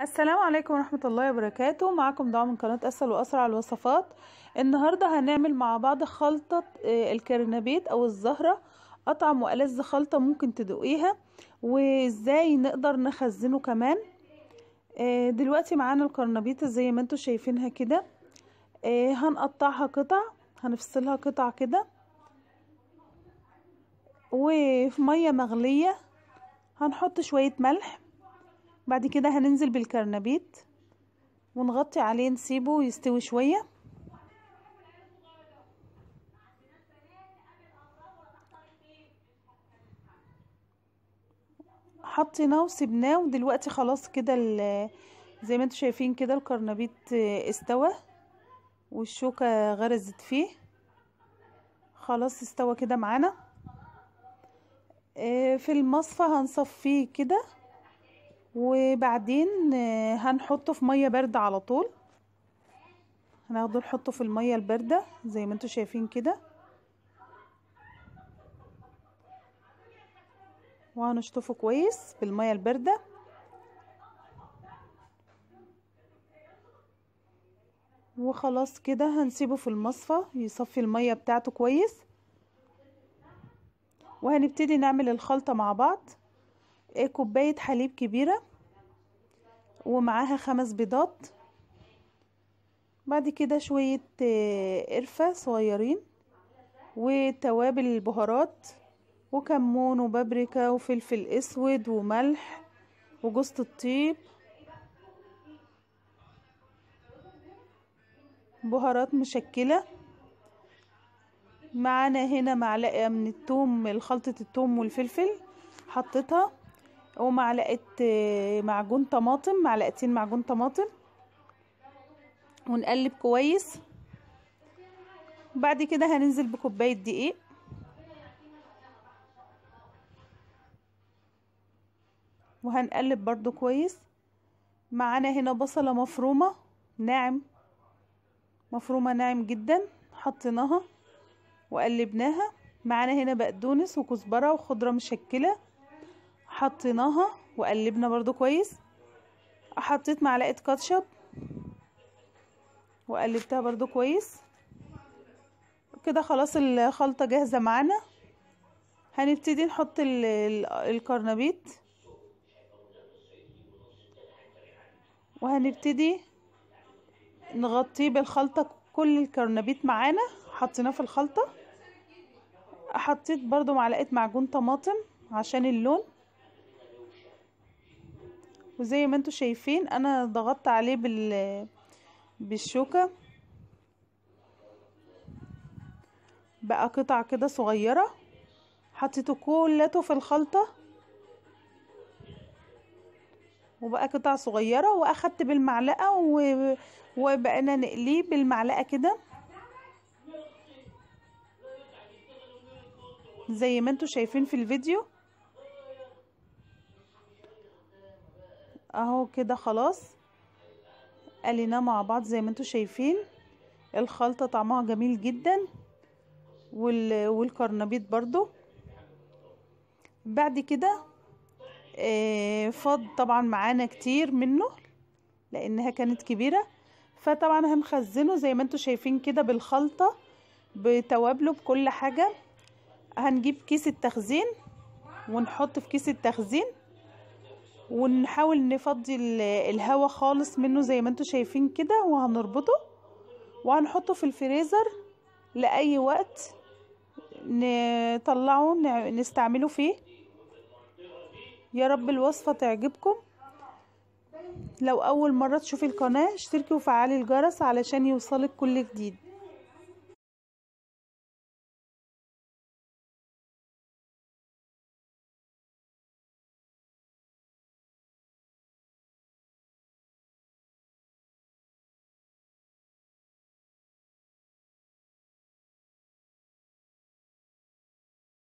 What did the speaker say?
السلام عليكم ورحمة الله وبركاته معكم دعاء من قناة أسهل وأسرع الوصفات النهاردة هنعمل مع بعض خلطة آه، الكرنبيت أو الزهرة أطعم وألذ خلطة ممكن تدوقيها وإزاي نقدر نخزنه كمان آه، دلوقتي معانا الكرنبيت زي ما انتوا شايفينها كده آه، هنقطعها قطع هنفصلها قطع كده وفي مية مغلية هنحط شوية ملح بعد كده هننزل بالكرنبيت ونغطي عليه نسيبه يستوي شوية حطيناه وسبناه ودلوقتي خلاص كده زي ما انتوا شايفين كده الكرنبيت استوى والشوكة غرزت فيه خلاص استوى كده معانا آه، في المصفى هنصفيه كده وبعدين آه، هنحطه في ميه بارده على طول هناخده نحطه في الميه البارده زي ما انتوا شايفين كده وهنشطفه كويس بالميه البارده وخلاص كده هنسيبه في المصفى يصفي الميه بتاعته كويس وهنبتدي نعمل الخلطه مع بعض آه، كوبايه حليب كبيره ومعاها خمس بيضات بعد كده شوية آه، قرفة صغيرين وتوابل البهارات وكمون وبابريكا وفلفل اسود وملح وجوز الطيب بهارات مشكلة معانا هنا معلقة من التوم خلطة التوم والفلفل حطيتها ومعلقه آه، معجون طماطم معلقتين معجون طماطم ونقلب كويس بعد كده هننزل بكوبايه دقيق وهنقلب برضو كويس معانا هنا بصله مفرومه ناعم مفرومه ناعم جدا حطيناها وقلبناها معانا هنا بقدونس وكزبره وخضره مشكله حطيناها وقلبنا برضو كويس حطيت معلقة كاتشب وقلبتها برضو كويس كده خلاص الخلطة جاهزة معانا هنبتدي نحط الكرنبيط وهنبتدي نغطيه بالخلطة كل الكرنبيط معانا حطيناه في الخلطة حطيت برضو معلقة معجون طماطم عشان اللون وزي ما انتم شايفين انا ضغطت عليه بال بالشوكة بقى قطع كده صغيرة حطيته كلته في الخلطة وبقى قطع صغيرة واخدت بالمعلقة و... وبقينا نقليه بالمعلقة كده زي ما انتم شايفين في الفيديو اهو كده خلاص قليناه مع بعض زي ما انتم شايفين الخلطة طعمها جميل جدا وال... والكرنبيط برضو بعد كده فض آه، فاض طبعا معانا كتير منه لانها كانت كبيرة فطبعا هنخزنه زي ما انتم شايفين كده بالخلطة بتوابله بكل حاجة هنجيب كيس التخزين ونحط في كيس التخزين ونحاول نفضي الهواء خالص منه زي ما انتم شايفين كده وهنربطه وهنحطه في الفريزر لأي وقت نطلعه نستعمله فيه يا رب الوصفة تعجبكم لو أول مرة تشوفي القناة اشتركي وفعلي الجرس علشان يوصلك كل جديد